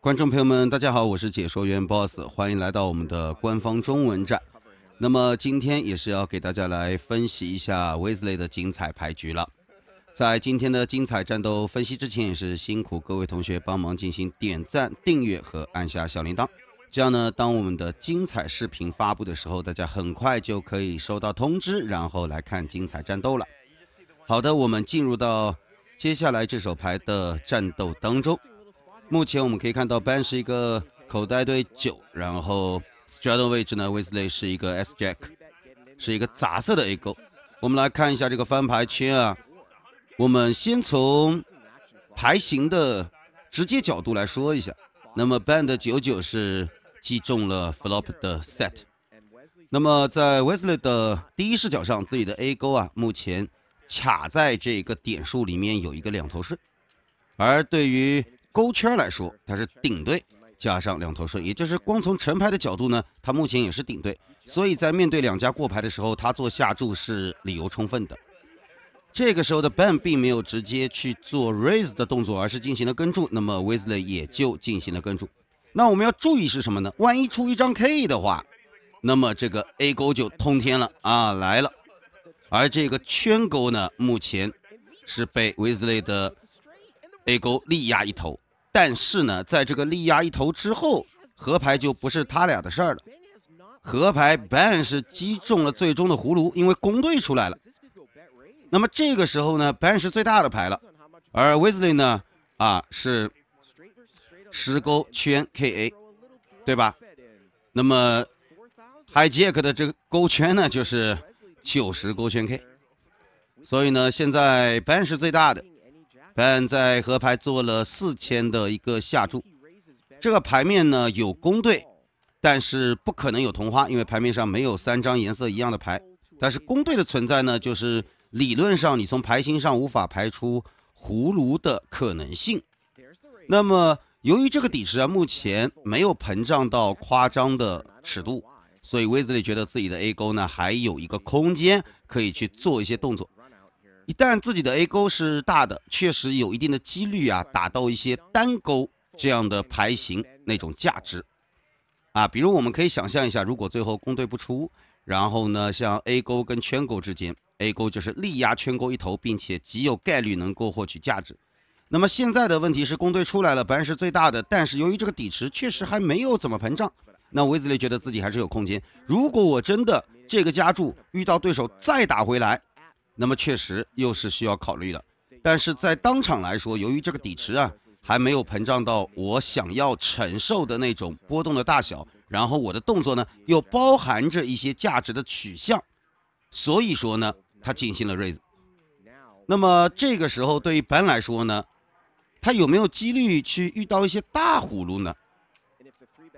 观众朋友们，大家好，我是解说员 Boss，欢迎来到我们的官方中文站。那么今天也是要给大家来分析一下 w e s l e y 的精彩牌局了。在今天的精彩战斗分析之前，也是辛苦各位同学帮忙进行点赞、订阅和按下小铃铛，这样呢，当我们的精彩视频发布的时候，大家很快就可以收到通知，然后来看精彩战斗了。好的，我们进入到。接下来这手牌的战斗当中，目前我们可以看到，ban 是一个口袋对九，然后 straddle 位置呢，Wesley 是一个 s jack，是一个杂色的 a 勾。我们来看一下这个翻牌圈啊，我们先从牌型的直接角度来说一下。那么 ban 的九九是击中了 flop 的 set，那么在 Wesley 的第一视角上，自己的 a 勾啊，目前。卡在这个点数里面有一个两头顺，而对于勾圈来说，它是顶对加上两头顺，也就是光从成牌的角度呢，它目前也是顶对，所以在面对两家过牌的时候，他做下注是理由充分的。这个时候的 Ben 并没有直接去做 Raise 的动作，而是进行了跟注，那么 Wesley 也就进行了跟注。那我们要注意是什么呢？万一出一张 K 的话，那么这个 A 勾就通天了啊，来了。而这个圈钩呢，目前是被 w i s l e y 的 A 钩力压一头，但是呢，在这个力压一头之后，和牌就不是他俩的事儿了。和牌 Ban 是击中了最终的葫芦，因为攻队出来了。那么这个时候呢，Ban 是最大的牌了，而 w i s l e y 呢，啊是十勾圈 K A，对吧？那么 h i Jack 的这个勾圈呢，就是。九十勾圈 K，所以呢，现在 Ben 是最大的。Ben 在河牌做了四千的一个下注。这个牌面呢有攻对，但是不可能有同花，因为牌面上没有三张颜色一样的牌。但是攻对的存在呢，就是理论上你从牌型上无法排除葫芦的可能性。那么由于这个底池啊，目前没有膨胀到夸张的尺度。所以威子里觉得自己的 A 勾呢，还有一个空间可以去做一些动作。一旦自己的 A 勾是大的，确实有一定的几率啊，打到一些单勾这样的牌型那种价值啊。比如我们可以想象一下，如果最后攻队不出，然后呢，像 A 勾跟圈勾之间，A 勾就是力压圈勾一头，并且极有概率能够获取价值。那么现在的问题是，攻队出来了，本来是最大的，但是由于这个底池确实还没有怎么膨胀。那威斯利觉得自己还是有空间。如果我真的这个加注遇到对手再打回来，那么确实又是需要考虑的。但是在当场来说，由于这个底池啊还没有膨胀到我想要承受的那种波动的大小，然后我的动作呢又包含着一些价值的取向，所以说呢他进行了 raise。那么这个时候对于 Ben 来说呢，他有没有几率去遇到一些大葫芦呢？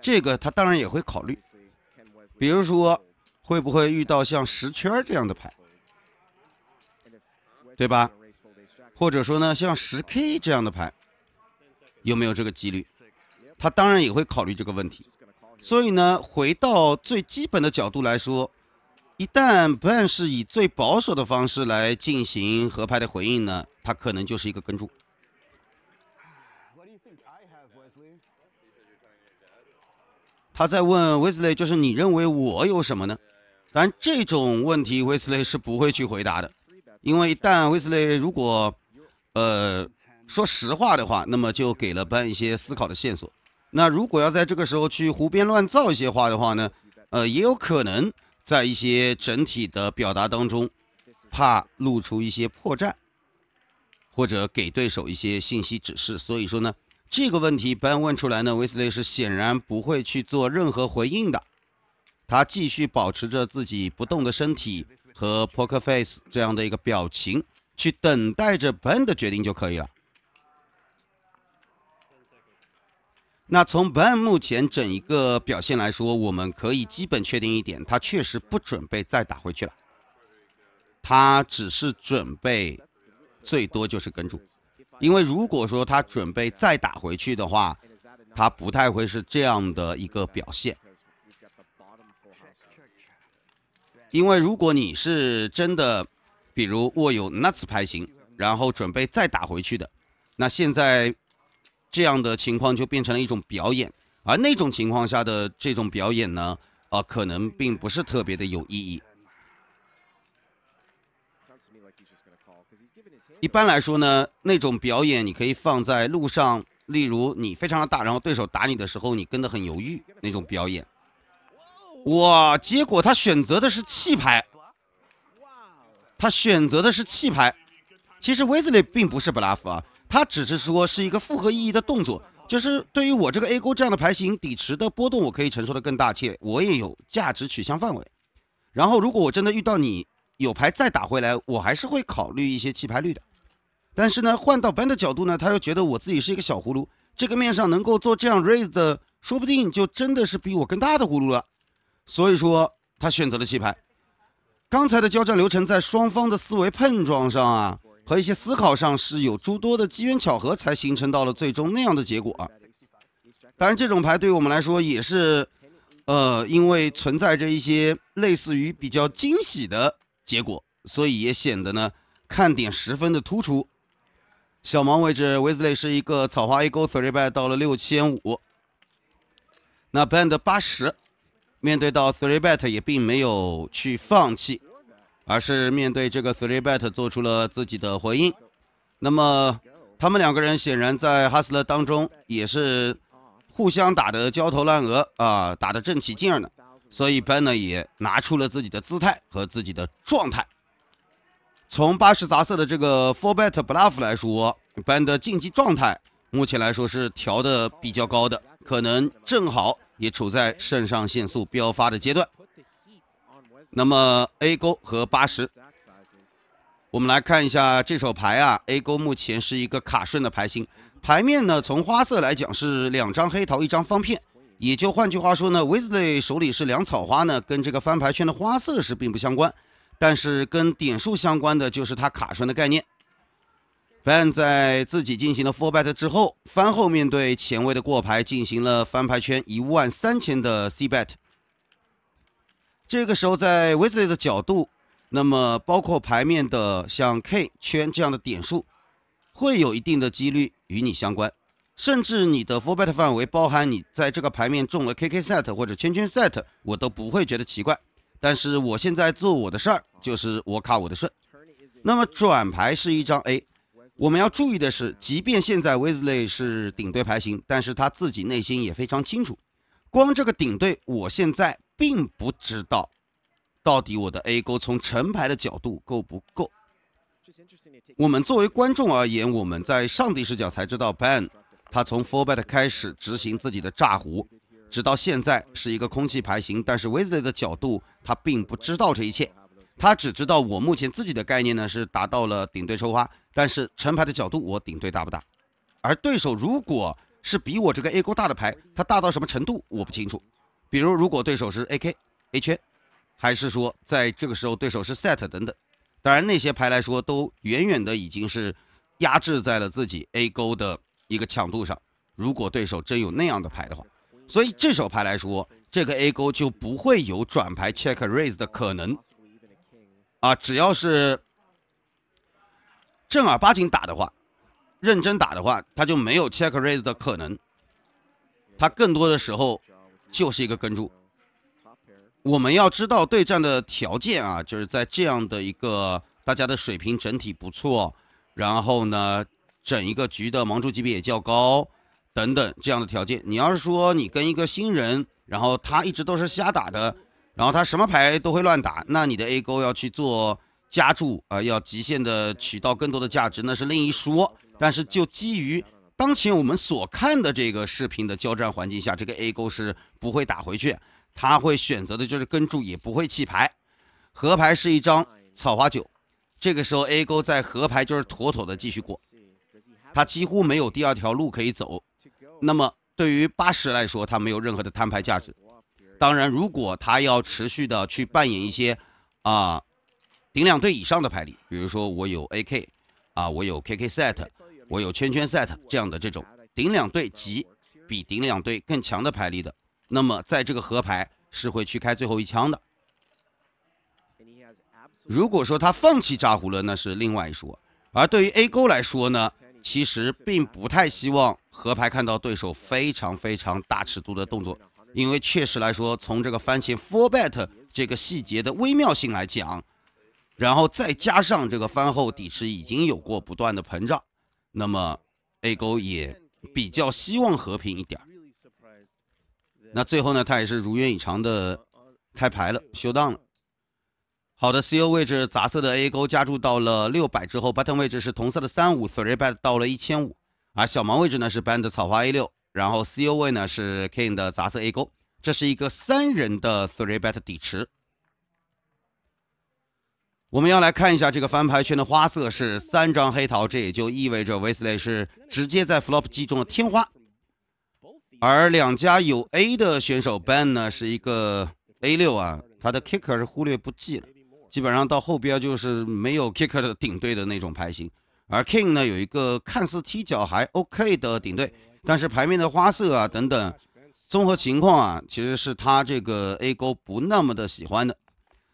这个他当然也会考虑，比如说会不会遇到像十圈这样的牌，对吧？或者说呢，像十 K 这样的牌，有没有这个几率？他当然也会考虑这个问题。所以呢，回到最基本的角度来说，一旦不但是以最保守的方式来进行合拍的回应呢，他可能就是一个跟注。他在问威斯雷，就是你认为我有什么呢？当然，这种问题威斯雷是不会去回答的，因为一旦威斯雷如果，呃，说实话的话，那么就给了班一些思考的线索。那如果要在这个时候去胡编乱造一些话的话呢，呃，也有可能在一些整体的表达当中，怕露出一些破绽，或者给对手一些信息指示。所以说呢。这个问题被问出来呢，威斯利是显然不会去做任何回应的，他继续保持着自己不动的身体和 poker face 这样的一个表情，去等待着 Ben 的决定就可以了。那从 Ben 目前整一个表现来说，我们可以基本确定一点，他确实不准备再打回去了，他只是准备最多就是跟住。因为如果说他准备再打回去的话，他不太会是这样的一个表现。因为如果你是真的，比如握有 nuts 拍型，然后准备再打回去的，那现在这样的情况就变成了一种表演。而那种情况下的这种表演呢，啊，可能并不是特别的有意义。一般来说呢，那种表演你可以放在路上，例如你非常的大，然后对手打你的时候，你跟得很犹豫那种表演。哇，结果他选择的是弃牌，哇，他选择的是弃牌。其实 Wesley 并不是 u 拉 f 啊，他只是说是一个复合意义的动作，就是对于我这个 A 勾这样的牌型底池的波动我可以承受的更大切，我也有价值取向范围。然后如果我真的遇到你有牌再打回来，我还是会考虑一些弃牌率的。但是呢，换到 Ben 的角度呢，他又觉得我自己是一个小葫芦，这个面上能够做这样 raise 的，说不定就真的是比我更大的葫芦了。所以说，他选择了弃牌。刚才的交战流程在双方的思维碰撞上啊，和一些思考上是有诸多的机缘巧合才形成到了最终那样的结果啊。当然，这种牌对于我们来说也是，呃，因为存在着一些类似于比较惊喜的结果，所以也显得呢看点十分的突出。小盲位置，l e y 是一个草花 A 勾 three bet 到了六千五，那 ban d 八十，面对到 three bet 也并没有去放弃，而是面对这个 three bet 做出了自己的回应。那么他们两个人显然在哈斯勒当中也是互相打得焦头烂额啊，打得正起劲呢。所以 ban 呢也拿出了自己的姿态和自己的状态。从八十杂色的这个 four bet bluff 来说，一般的竞技状态目前来说是调的比较高的，可能正好也处在肾上腺素飙发的阶段。那么 A 勾和八十，我们来看一下这手牌啊。A 勾目前是一个卡顺的牌型，牌面呢从花色来讲是两张黑桃，一张方片，也就换句话说呢 w h i s l e y 手里是两草花呢，跟这个翻牌圈的花色是并不相关。但是跟点数相关的就是它卡顺的概念。Ben 在自己进行了 four b e t 之后，翻后面对前卫的过牌进行了翻牌圈一万三千的 c bet。这个时候在 w i z l e y 的角度，那么包括牌面的像 K 圈这样的点数，会有一定的几率与你相关，甚至你的 four b e t 范围包含你在这个牌面中了 KK set 或者圈圈 set，我都不会觉得奇怪。但是我现在做我的事儿，就是我卡我的顺。那么转牌是一张 A。我们要注意的是，即便现在 Wesley 是顶对牌型，但是他自己内心也非常清楚，光这个顶对，我现在并不知道到底我的 A 勾从成牌的角度够不够。我们作为观众而言，我们在上帝视角才知道 Ben 他从 Fourbet 开始执行自己的炸胡。直到现在是一个空气牌型，但是 Wizard 的角度他并不知道这一切，他只知道我目前自己的概念呢是达到了顶对抽花，但是成牌的角度我顶对大不大，而对手如果是比我这个 A 勾大的牌，它大到什么程度我不清楚。比如如果对手是 A K A 圈，还是说在这个时候对手是 Set 等等，当然那些牌来说都远远的已经是压制在了自己 A 勾的一个强度上。如果对手真有那样的牌的话。所以这手牌来说，这个 A 勾就不会有转牌 check raise 的可能，啊，只要是正儿八经打的话，认真打的话，他就没有 check raise 的可能，他更多的时候就是一个跟注。我们要知道对战的条件啊，就是在这样的一个大家的水平整体不错，然后呢，整一个局的盲注级别也较高。等等，这样的条件，你要是说你跟一个新人，然后他一直都是瞎打的，然后他什么牌都会乱打，那你的 A 勾要去做加注啊，要极限的取到更多的价值，那是另一说。但是就基于当前我们所看的这个视频的交战环境下，这个 A 勾是不会打回去，他会选择的就是跟注，也不会弃牌。河牌是一张草花九，这个时候 A 勾在河牌就是妥妥的继续过，他几乎没有第二条路可以走。那么对于八十来说，他没有任何的摊牌价值。当然，如果他要持续的去扮演一些，啊，顶两队以上的牌力，比如说我有 A K，啊，我有 K K set，我有圈圈 set 这样的这种顶两队及比顶两队更强的牌力的，那么在这个合牌是会去开最后一枪的。如果说他放弃炸胡了，那是另外一说。而对于 A 勾来说呢？其实并不太希望河牌看到对手非常非常大尺度的动作，因为确实来说，从这个番茄 four bet 这个细节的微妙性来讲，然后再加上这个翻后底池已经有过不断的膨胀，那么 A 勾也比较希望和平一点那最后呢，他也是如愿以偿的开牌了，休档了。好的，CO 位置杂色的 A 钩加注到了六百之后，Button 位置是同色的三五，Three Bet 到了一千五，而小盲位置呢是 Band 草花 A 六，然后 CO 位呢是 King 的杂色 A 钩，这是一个三人的 Three Bet 底池。我们要来看一下这个翻牌圈的花色是三张黑桃，这也就意味着 w e s t l e y 是直接在 Flop 击中了天花，而两家有 A 的选手 Band 呢是一个 A 六啊，他的 Kicker 是忽略不计了。基本上到后边就是没有 kicker 的顶队的那种牌型，而 king 呢有一个看似踢脚还 OK 的顶队，但是牌面的花色啊等等综合情况啊，其实是他这个 A 勾不那么的喜欢的。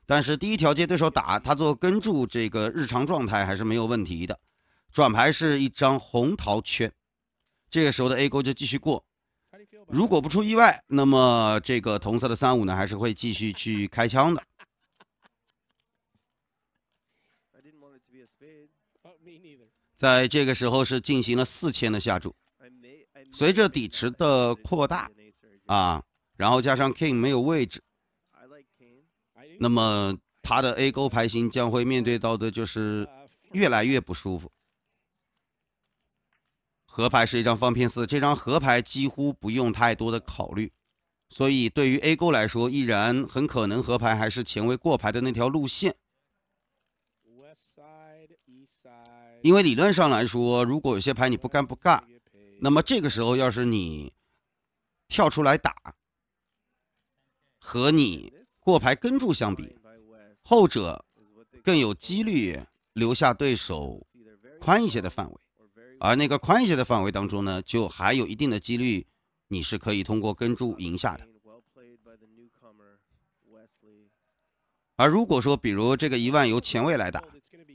但是第一条街对手打他做跟注，这个日常状态还是没有问题的。转牌是一张红桃圈，这个时候的 A 勾就继续过。如果不出意外，那么这个同色的三五呢还是会继续去开枪的。在这个时候是进行了四千的下注，随着底池的扩大啊，然后加上 King 没有位置，那么他的 A 勾牌型将会面对到的就是越来越不舒服。河牌是一张方片四，这张河牌几乎不用太多的考虑，所以对于 A 勾来说，依然很可能河牌还是前卫过牌的那条路线。因为理论上来说，如果有些牌你不干不干，那么这个时候要是你跳出来打，和你过牌跟注相比，后者更有几率留下对手宽一些的范围，而那个宽一些的范围当中呢，就还有一定的几率你是可以通过跟注赢下的。而如果说比如这个一万由前卫来打，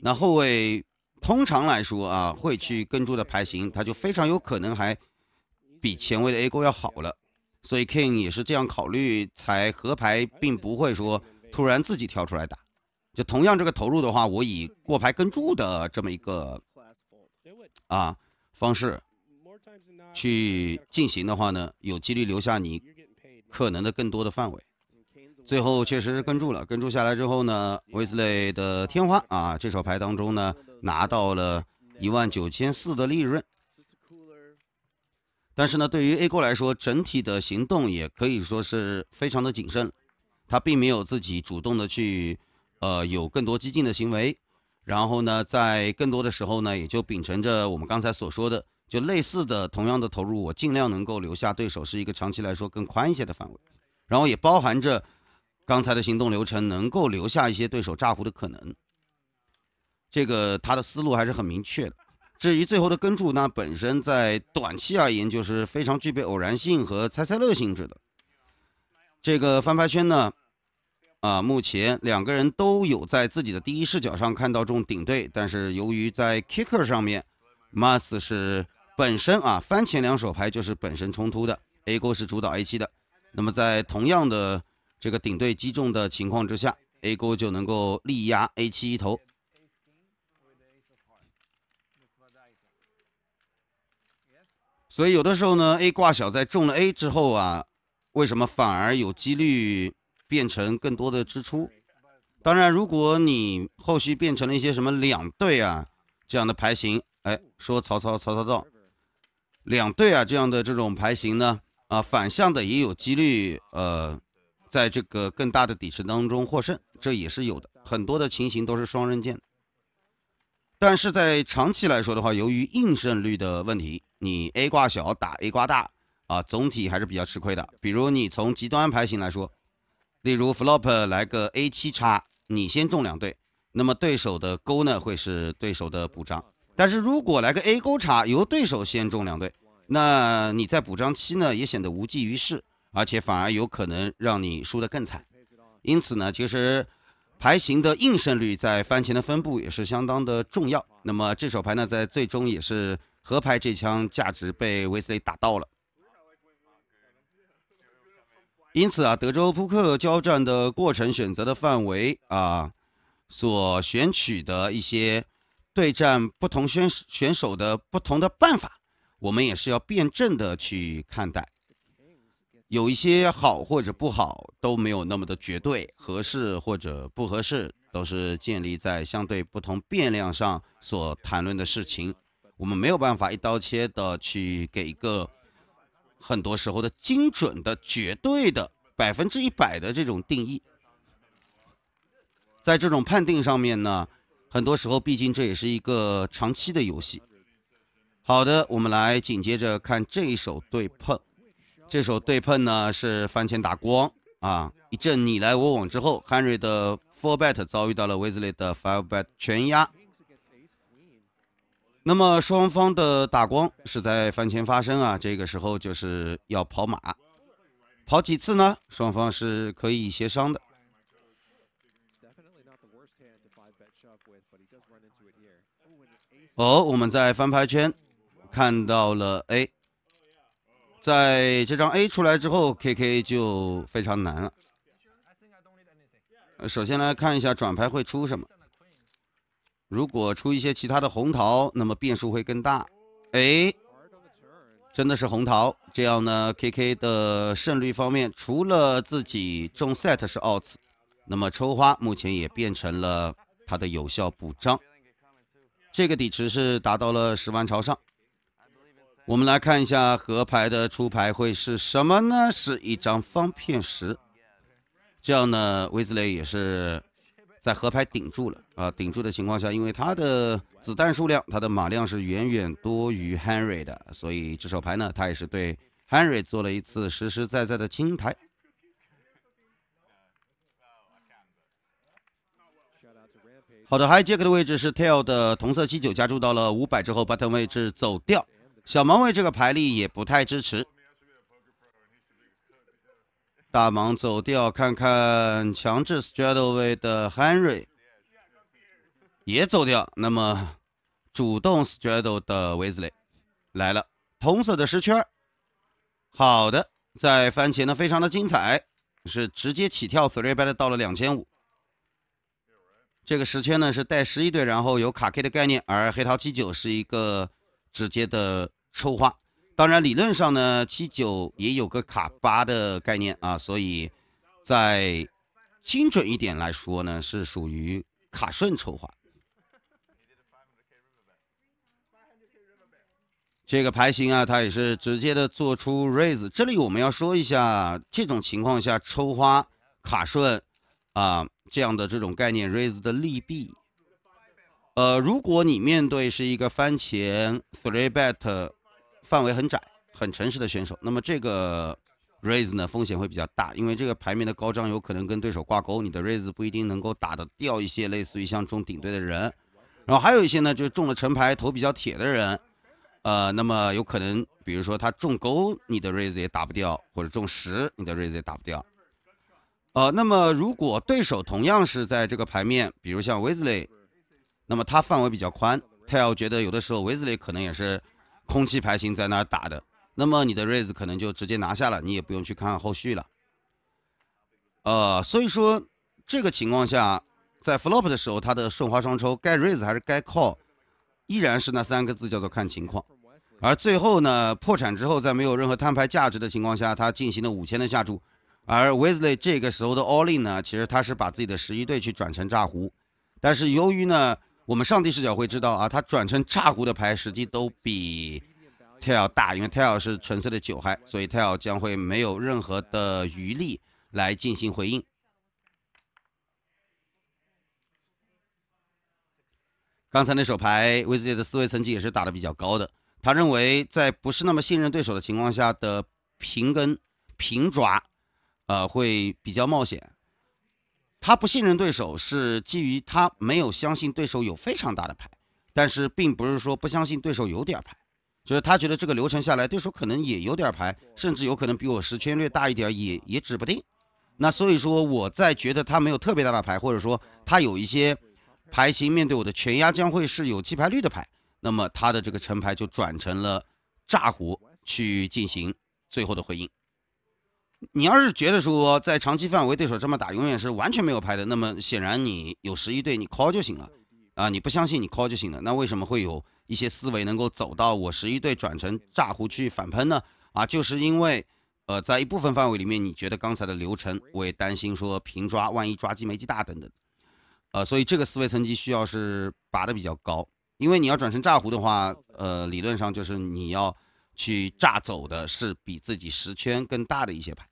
那后卫通常来说啊，会去跟注的牌型，它就非常有可能还比前卫的 A 勾要好了，所以 King 也是这样考虑才合牌，并不会说突然自己跳出来打。就同样这个投入的话，我以过牌跟注的这么一个啊方式去进行的话呢，有几率留下你可能的更多的范围。最后确实跟住了，跟住下来之后呢，l 斯 y 的天花啊，这手牌当中呢拿到了一万九千四的利润。但是呢，对于 A 哥来说，整体的行动也可以说是非常的谨慎，他并没有自己主动的去，呃，有更多激进的行为。然后呢，在更多的时候呢，也就秉承着我们刚才所说的，就类似的同样的投入，我尽量能够留下对手是一个长期来说更宽一些的范围，然后也包含着。刚才的行动流程能够留下一些对手诈胡的可能，这个他的思路还是很明确的。至于最后的跟注，那本身在短期而言就是非常具备偶然性和猜猜乐性质的。这个翻牌圈呢，啊，目前两个人都有在自己的第一视角上看到中顶对，但是由于在 kicker 上面，mas 是本身啊翻前两手牌就是本身冲突的，a 勾是主导 a 七的，那么在同样的。这个顶对击中的情况之下，A 勾就能够力压 A 七一头。所以有的时候呢，A 挂小在中了 A 之后啊，为什么反而有几率变成更多的支出？当然，如果你后续变成了一些什么两对啊这样的牌型，哎，说曹操，曹操到，两对啊这样的这种牌型呢，啊反向的也有几率呃。在这个更大的底池当中获胜，这也是有的。很多的情形都是双刃剑。但是在长期来说的话，由于硬胜率的问题，你 A 挂小打 A 挂大啊，总体还是比较吃亏的。比如你从极端牌型来说，例如 flop 来个 A 七叉，你先中两对，那么对手的勾呢会是对手的补张。但是如果来个 A 勾叉，由对手先中两对，那你在补张七呢也显得无济于事。而且反而有可能让你输得更惨，因此呢，其实牌型的硬胜率在番前的分布也是相当的重要。那么这手牌呢，在最终也是和牌这枪价值被 v 斯雷打到了。因此啊，德州扑克交战的过程选择的范围啊，所选取的一些对战不同选选手的不同的办法，我们也是要辩证的去看待。有一些好或者不好都没有那么的绝对，合适或者不合适都是建立在相对不同变量上所谈论的事情，我们没有办法一刀切的去给一个很多时候的精准的绝对的百分之一百的这种定义。在这种判定上面呢，很多时候毕竟这也是一个长期的游戏。好的，我们来紧接着看这一手对碰。这手对碰呢是翻前打光啊，一阵你来我往之后，h e n r y 的 four bet 遭遇到了 Wesley 的 five bet 全压。那么双方的打光是在翻前发生啊，这个时候就是要跑马，跑几次呢？双方是可以协商的。哦，我们在翻牌圈看到了 A。在这张 A 出来之后，KK 就非常难了。首先来看一下转牌会出什么。如果出一些其他的红桃，那么变数会更大。哎，真的是红桃，这样呢，KK 的胜率方面，除了自己中 set 是 outs，那么抽花目前也变成了它的有效补张。这个底池是达到了十万朝上。我们来看一下河牌的出牌会是什么呢？是一张方片十，这样呢，威斯雷也是在河牌顶住了啊，顶住的情况下，因为他的子弹数量、他的马量是远远多于 Henry 的，所以这手牌呢，他也是对 Henry 做了一次实实在在的清台。好的，还 c k 的位置是 tail 的同色七九加注到了五百之后，button 位置走掉。小盲位这个牌力也不太支持，大盲走掉，看看强制 straddle 位的 Henry 也走掉，那么主动 straddle 的 w e s l e y 来了，同色的十圈，好的，在番茄呢非常的精彩，是直接起跳 three bet 到了两千五，这个十圈呢是带十一对，然后有卡 K 的概念，而黑桃七九是一个直接的。抽花，当然理论上呢，七九也有个卡八的概念啊，所以，在精准一点来说呢，是属于卡顺抽花。这个牌型啊，它也是直接的做出 raise。这里我们要说一下，这种情况下抽花卡顺啊这样的这种概念 raise 的利弊。呃，如果你面对是一个番茄 three bet。范围很窄、很诚实的选手，那么这个 raise 呢风险会比较大，因为这个牌面的高张有可能跟对手挂钩，你的 raise 不一定能够打得掉一些类似于像中顶对的人，然后还有一些呢就是中了成牌头比较铁的人，呃，那么有可能比如说他中勾，你的 raise 也打不掉，或者中十，你的 raise 也打不掉。呃，那么如果对手同样是在这个牌面，比如像 Wesley，那么他范围比较宽，他要觉得有的时候 Wesley 可能也是。空气排型在那打的，那么你的 raise 可能就直接拿下了，你也不用去看后续了。呃，所以说这个情况下，在 flop 的时候，他的顺花双抽该 raise 还是该 call，依然是那三个字叫做看情况。而最后呢，破产之后，在没有任何摊牌价值的情况下，他进行了五千的下注。而 Wesley 这个时候的 all in 呢，其实他是把自己的十一队去转成炸胡，但是由于呢。我们上帝视角会知道啊，他转成炸胡的牌实际都比 tail 大，因为 tail 是纯粹的九嗨，所以 tail 将会没有任何的余力来进行回应。刚才那手牌，v 斯的思维层级也是打得比较高的，他认为在不是那么信任对手的情况下的平跟平抓，呃，会比较冒险。他不信任对手，是基于他没有相信对手有非常大的牌，但是并不是说不相信对手有点牌，就是他觉得这个流程下来，对手可能也有点牌，甚至有可能比我十圈略大一点，也也指不定。那所以说，我在觉得他没有特别大的牌，或者说他有一些牌型面对我的全压将会是有弃牌率的牌，那么他的这个成牌就转成了炸胡去进行最后的回应。你要是觉得说在长期范围对手这么打永远是完全没有牌的，那么显然你有十一队，你 call 就行了啊！你不相信你 call 就行了。那为什么会有一些思维能够走到我十一队转成炸胡去反喷呢？啊，就是因为呃，在一部分范围里面你觉得刚才的流程，我也担心说平抓万一抓鸡没鸡大等等，呃，所以这个思维层级需要是拔的比较高，因为你要转成炸胡的话，呃，理论上就是你要。去炸走的是比自己十圈更大的一些牌，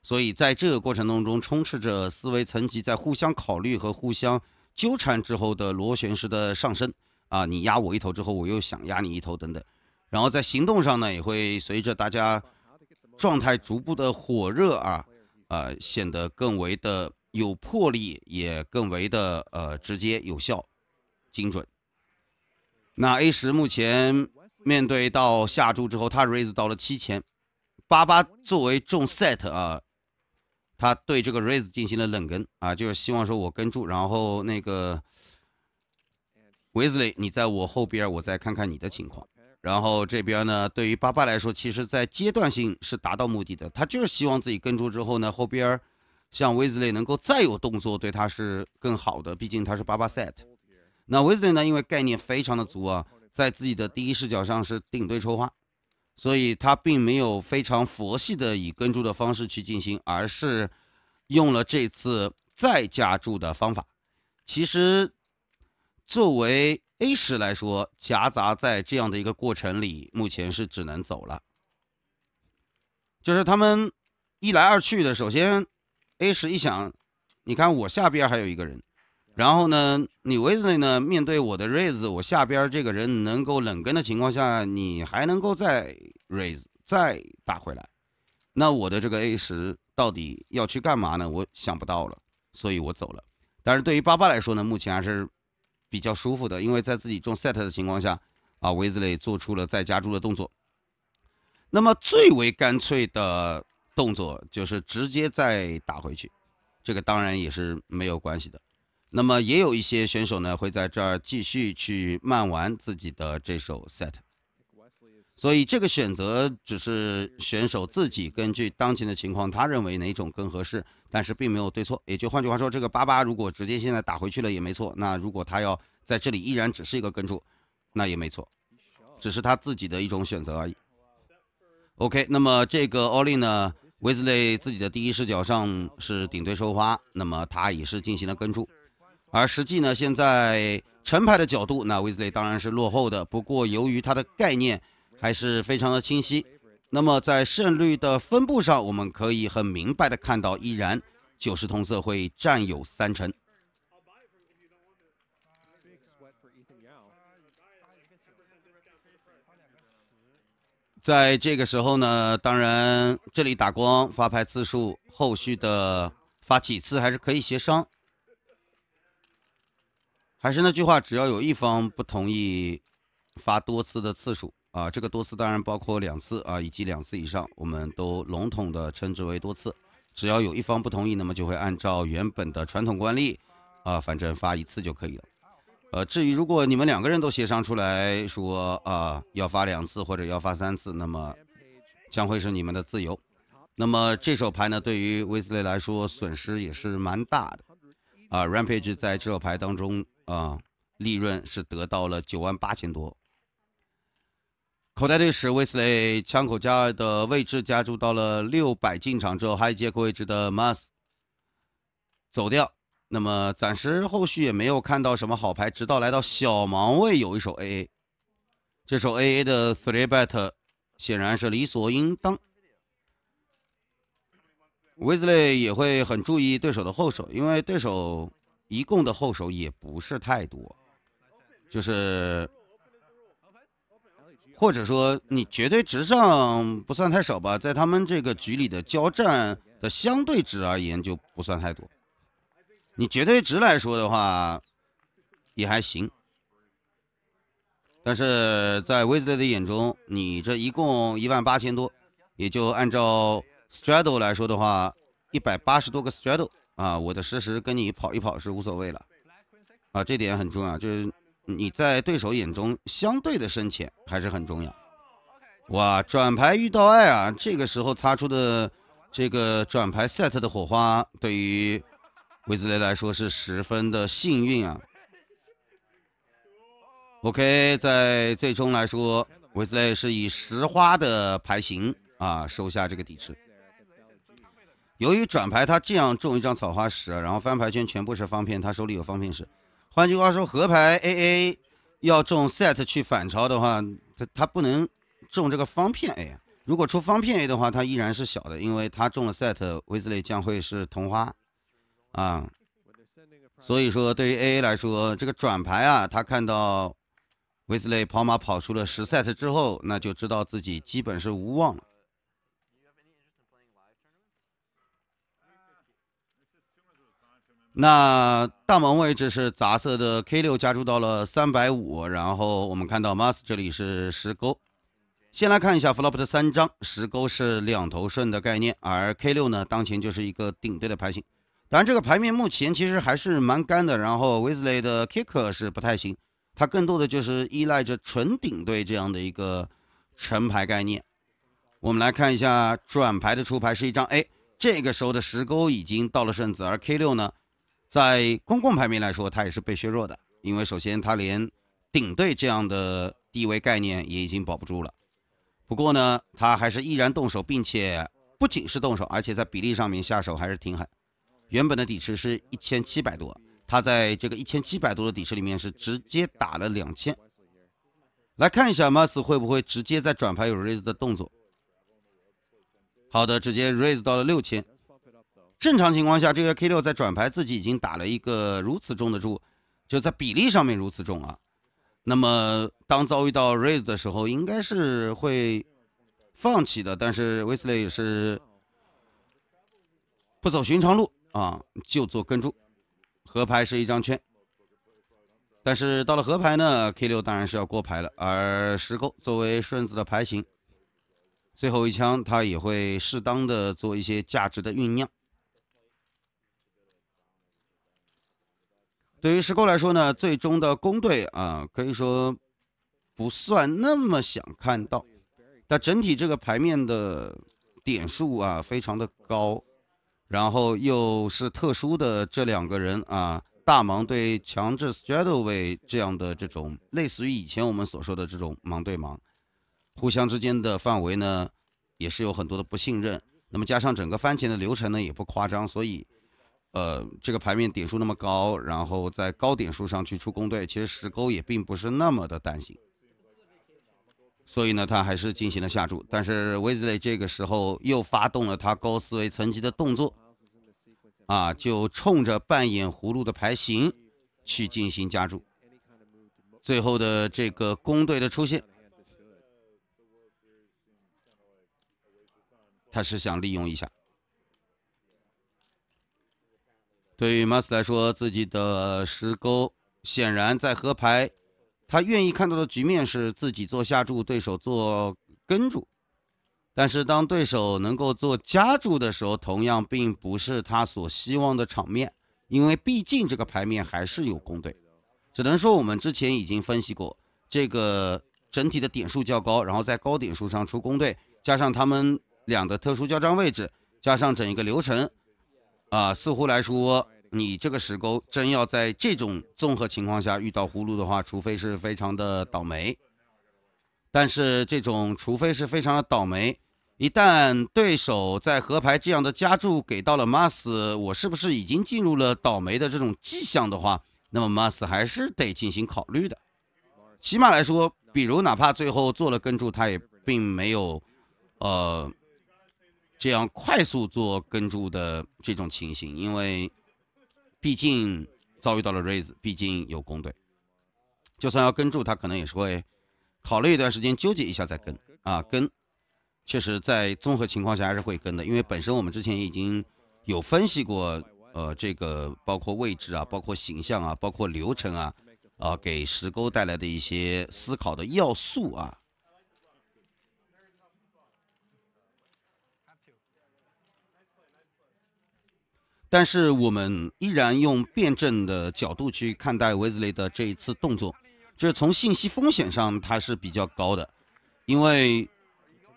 所以在这个过程当中，充斥着思维层级在互相考虑和互相纠缠之后的螺旋式的上升。啊，你压我一头之后，我又想压你一头，等等。然后在行动上呢，也会随着大家状态逐步的火热啊，啊，显得更为的有魄力，也更为的呃直接有效、精准。那 A 十目前。面对到下注之后，他 raise 到了七千八八。作为中 set 啊，他对这个 raise 进行了冷跟啊，就是希望说我跟注，然后那个 Wesley 你在我后边，我再看看你的情况。然后这边呢，对于八八来说，其实在阶段性是达到目的的。他就是希望自己跟注之后呢，后边像 Wesley 能够再有动作，对他是更好的。毕竟他是八八 set，那 Wesley 呢，因为概念非常的足啊。在自己的第一视角上是顶堆抽花，所以他并没有非常佛系的以跟注的方式去进行，而是用了这次再加注的方法。其实，作为 A 十来说，夹杂在这样的一个过程里，目前是只能走了。就是他们一来二去的，首先 A 十一想，你看我下边还有一个人。然后呢，你 Wesley 呢面对我的 raise，我下边这个人能够冷跟的情况下，你还能够再 raise 再打回来，那我的这个 A 十到底要去干嘛呢？我想不到了，所以我走了。但是对于巴巴来说呢，目前还是比较舒服的，因为在自己中 set 的情况下，啊，威兹雷做出了再加注的动作。那么最为干脆的动作就是直接再打回去，这个当然也是没有关系的。那么也有一些选手呢会在这儿继续去慢玩自己的这首 set，所以这个选择只是选手自己根据当前的情况，他认为哪种更合适，但是并没有对错。也就换句话说，这个八八如果直接现在打回去了也没错，那如果他要在这里依然只是一个跟注，那也没错，只是他自己的一种选择而已。OK，那么这个奥利呢，l 斯 y 自己的第一视角上是顶对收花，那么他也是进行了跟注。而实际呢，现在成牌的角度，那威斯利当然是落后的。不过，由于它的概念还是非常的清晰，那么在胜率的分布上，我们可以很明白的看到，依然九十同色会占有三成。在这个时候呢，当然这里打光发牌次数，后续的发几次还是可以协商。还是那句话，只要有一方不同意发多次的次数啊，这个多次当然包括两次啊以及两次以上，我们都笼统的称之为多次。只要有一方不同意，那么就会按照原本的传统惯例啊，反正发一次就可以了。呃，至于如果你们两个人都协商出来说啊要发两次或者要发三次，那么将会是你们的自由。那么这手牌呢，对于威斯莱来说损失也是蛮大的啊。Rampage 在这手牌当中。啊，利润是得到了九万八千多。口袋队时，威斯莱枪口加二的位置加注到了六百，进场之后还有接口位置的 m 马 s 走掉。那么暂时后续也没有看到什么好牌，直到来到小盲位有一手 AA，这手 AA 的 three bet 显然是理所应当。威斯莱也会很注意对手的后手，因为对手。一共的后手也不是太多，就是或者说你绝对值上不算太少吧，在他们这个局里的交战的相对值而言就不算太多，你绝对值来说的话也还行，但是在威斯特的眼中，你这一共一万八千多，也就按照 straddle 来说的话，一百八十多个 straddle。啊，我的实时跟你跑一跑是无所谓了，啊，这点很重要，就是你在对手眼中相对的深浅还是很重要。哇，转牌遇到爱啊，这个时候擦出的这个转牌 set 的火花，对于维斯雷来说是十分的幸运啊。OK，在最终来说，维斯雷是以十花的牌型啊收下这个底池。由于转牌他这样中一张草花十，然后翻牌圈全部是方片，他手里有方片十。换句话说，河牌 A A 要中 set 去反超的话，他他不能中这个方片 A。如果出方片 A 的话，他依然是小的，因为他中了 set，威斯莱将会是同花啊。所以说，对于 A A 来说，这个转牌啊，他看到威斯莱跑马跑出了十 set 之后，那就知道自己基本是无望了。那大门位置是杂色的，K6 加注到了三百五，然后我们看到 m a s 这里是十勾。先来看一下 Flop 的三张，十勾是两头顺的概念，而 K6 呢，当前就是一个顶对的牌型。当然，这个牌面目前其实还是蛮干的。然后 w i s l e y 的 Kicker 是不太行，它更多的就是依赖着纯顶对这样的一个成牌概念。我们来看一下转牌的出牌是一张 A，这个时候的十勾已经到了顺子，而 K6 呢？在公共排名来说，他也是被削弱的，因为首先他连顶队这样的地位概念也已经保不住了。不过呢，他还是依然动手，并且不仅是动手，而且在比例上面下手还是挺狠。原本的底池是一千七百多，他在这个一千七百多的底池里面是直接打了两千。来看一下，Mas 会不会直接在转盘有 Raise 的动作？好的，直接 Raise 到了六千。正常情况下，这个 K6 在转牌自己已经打了一个如此重的注，就在比例上面如此重啊。那么当遭遇到 raise 的时候，应该是会放弃的。但是 Wesley 是不走寻常路啊，就做跟注。河牌是一张圈，但是到了河牌呢，K6 当然是要过牌了。而十勾作为顺子的牌型，最后一枪他也会适当的做一些价值的酝酿。对于石构来说呢，最终的攻队啊，可以说不算那么想看到，但整体这个牌面的点数啊，非常的高，然后又是特殊的这两个人啊，大盲对强制 straddle w a y 这样的这种，类似于以前我们所说的这种盲对盲，互相之间的范围呢，也是有很多的不信任，那么加上整个翻前的流程呢，也不夸张，所以。呃，这个牌面点数那么高，然后在高点数上去出攻队，其实十勾也并不是那么的担心，所以呢，他还是进行了下注。但是 Wesley 这个时候又发动了他高思维层级的动作，啊，就冲着扮演葫芦的牌型去进行加注。最后的这个攻队的出现，他是想利用一下。对于马斯来说，自己的十勾显然在合牌。他愿意看到的局面是自己做下注，对手做跟注。但是当对手能够做加注的时候，同样并不是他所希望的场面，因为毕竟这个牌面还是有攻队。只能说我们之前已经分析过，这个整体的点数较高，然后在高点数上出攻队，加上他们俩的特殊交战位置，加上整一个流程。啊，似乎来说，你这个石沟真要在这种综合情况下遇到葫芦的话，除非是非常的倒霉。但是这种除非是非常的倒霉，一旦对手在河牌这样的加注给到了 mas，我是不是已经进入了倒霉的这种迹象的话，那么 mas 还是得进行考虑的。起码来说，比如哪怕最后做了跟注，他也并没有，呃。这样快速做跟注的这种情形，因为，毕竟遭遇到了 raise，毕竟有攻队，就算要跟注，他可能也是会考虑一段时间，纠结一下再跟啊。跟，确实，在综合情况下还是会跟的，因为本身我们之前已经有分析过，呃，这个包括位置啊，包括形象啊，包括流程啊，啊，给石沟带来的一些思考的要素啊。但是我们依然用辩证的角度去看待 Wesley 的这一次动作，就是从信息风险上，它是比较高的，因为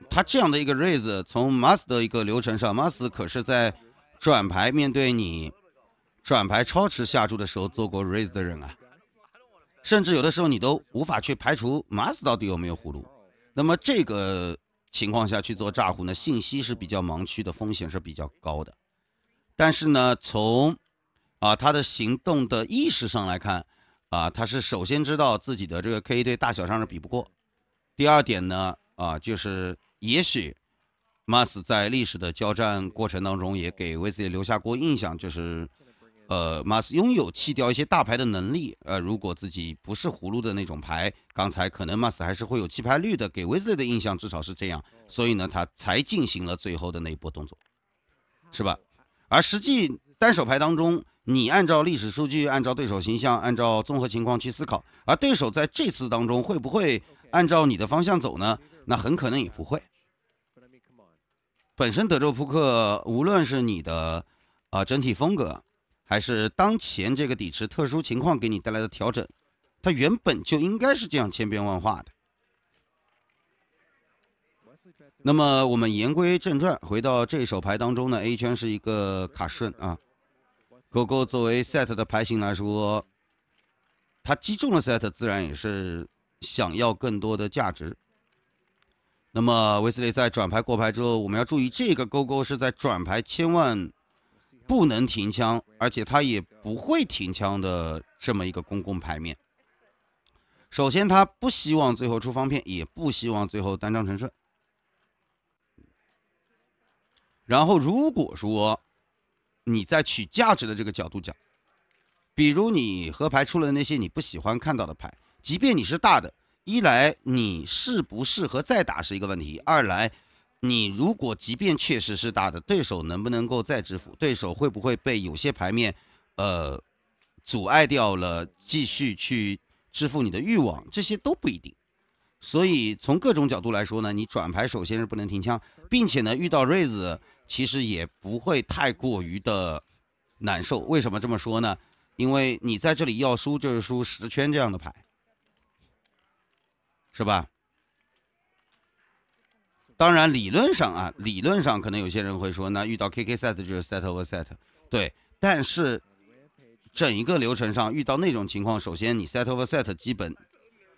他这样的一个 raise，从 m 马斯的一个流程上，m 马斯可是在转牌面对你转牌超池下注的时候做过 raise 的人啊，甚至有的时候你都无法去排除马斯到底有没有葫芦，那么这个情况下去做炸胡呢，信息是比较盲区的，风险是比较高的。但是呢，从，啊，他的行动的意识上来看，啊，他是首先知道自己的这个 K 一队大小上是比不过。第二点呢，啊，就是也许，Mas 在历史的交战过程当中也给 w e a e 留下过印象，就是，呃，Mas 拥有弃掉一些大牌的能力。呃，如果自己不是葫芦的那种牌，刚才可能 Mas 还是会有弃牌率的给 w e a e 的印象，至少是这样。所以呢，他才进行了最后的那一波动作，是吧？而实际单手牌当中，你按照历史数据、按照对手形象、按照综合情况去思考，而对手在这次当中会不会按照你的方向走呢？那很可能也不会。本身德州扑克，无论是你的啊整体风格，还是当前这个底池特殊情况给你带来的调整，它原本就应该是这样千变万化的。那么我们言归正传，回到这手牌当中呢，A 圈是一个卡顺啊，勾勾作为 set 的牌型来说，他击中了 set，自然也是想要更多的价值。那么威斯利在转牌过牌之后，我们要注意这个勾勾是在转牌千万不能停枪，而且他也不会停枪的这么一个公共牌面。首先他不希望最后出方片，也不希望最后单张成顺。然后，如果说你在取价值的这个角度讲，比如你和牌出了那些你不喜欢看到的牌，即便你是大的，一来你适不适合再打是一个问题；二来，你如果即便确实是大的，对手能不能够再支付，对手会不会被有些牌面，呃，阻碍掉了继续去支付你的欲望，这些都不一定。所以从各种角度来说呢，你转牌首先是不能停枪，并且呢，遇到 raise。其实也不会太过于的难受，为什么这么说呢？因为你在这里要输就是输十圈这样的牌，是吧？当然理论上啊，理论上可能有些人会说，那遇到 K K set 就是 set over set，对。但是，整一个流程上遇到那种情况，首先你 set over set 基本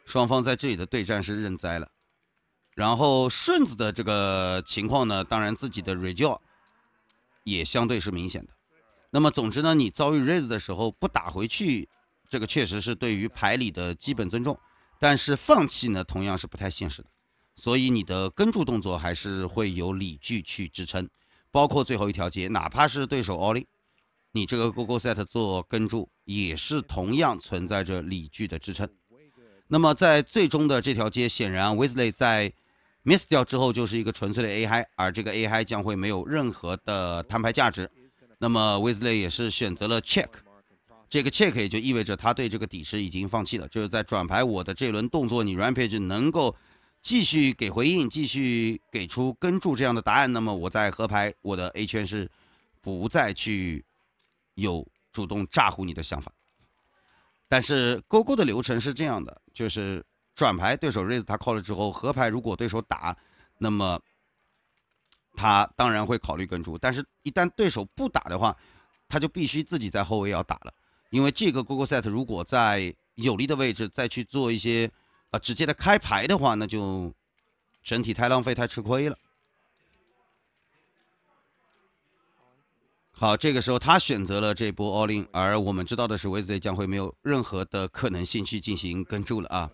双方在这里的对战是认栽了。然后顺子的这个情况呢，当然自己的 raise 也相对是明显的。那么总之呢，你遭遇 raise 的时候不打回去，这个确实是对于牌里的基本尊重。但是放弃呢，同样是不太现实的。所以你的跟注动作还是会有理据去支撑，包括最后一条街，哪怕是对手 all-in，你这个 go go set 做跟注也是同样存在着理据的支撑。那么在最终的这条街，显然 Wesley 在。miss 掉之后就是一个纯粹的 A high，而这个 A high 将会没有任何的摊牌价值。那么 Wesley 也是选择了 check，这个 check 也就意味着他对这个底池已经放弃了。就是在转牌我的这轮动作，你 Rampage 能够继续给回应，继续给出跟注这样的答案，那么我在合牌我的 A 圈是不再去有主动炸唬你的想法。但是勾勾的流程是这样的，就是。转牌对手 raise 他 call 了之后，合牌如果对手打，那么他当然会考虑跟注。但是一旦对手不打的话，他就必须自己在后卫要打了，因为这个 googleset 如果在有利的位置再去做一些啊直接的开牌的话，那就整体太浪费、太吃亏了。好，这个时候他选择了这波 all in，而我们知道的是，威斯德将会没有任何的可能性去进行跟注了啊。